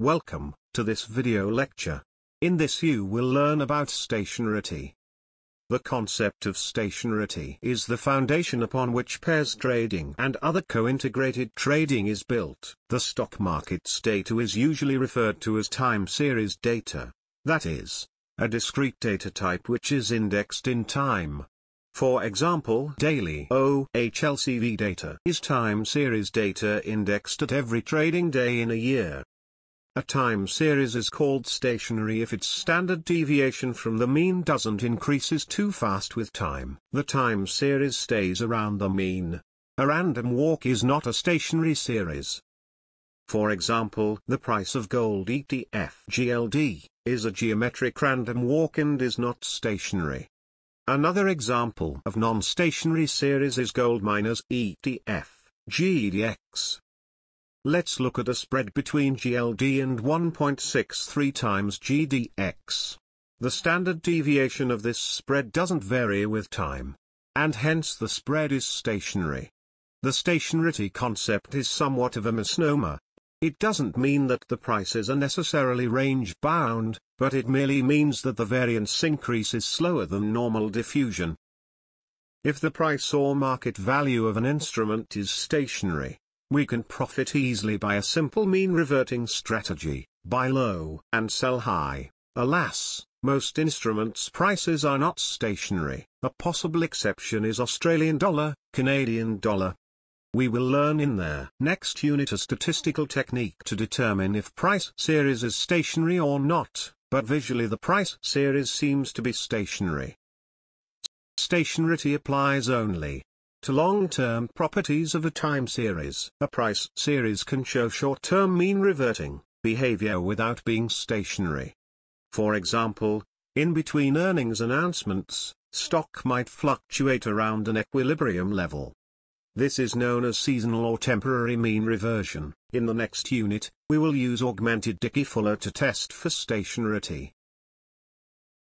Welcome to this video lecture. In this you will learn about stationarity. The concept of stationarity is the foundation upon which pairs trading and other co-integrated trading is built. The stock market's data is usually referred to as time series data. That is, a discrete data type which is indexed in time. For example, daily OHLCV data is time series data indexed at every trading day in a year. A time series is called stationary if its standard deviation from the mean doesn't increases too fast with time. The time series stays around the mean. A random walk is not a stationary series. For example, the price of gold ETF GLD is a geometric random walk and is not stationary. Another example of non-stationary series is gold miners ETF GDX. Let's look at a spread between GLD and 1.63 times GDX. The standard deviation of this spread doesn't vary with time. And hence the spread is stationary. The stationarity concept is somewhat of a misnomer. It doesn't mean that the prices are necessarily range-bound, but it merely means that the variance increase is slower than normal diffusion. If the price or market value of an instrument is stationary, we can profit easily by a simple mean reverting strategy, buy low and sell high. Alas, most instruments prices are not stationary. A possible exception is Australian dollar, Canadian dollar. We will learn in their next unit a statistical technique to determine if price series is stationary or not, but visually the price series seems to be stationary. Stationarity applies only to long-term properties of a time series. A price series can show short-term mean reverting behavior without being stationary. For example, in between earnings announcements, stock might fluctuate around an equilibrium level. This is known as seasonal or temporary mean reversion. In the next unit, we will use augmented Dickey-Fuller to test for stationarity.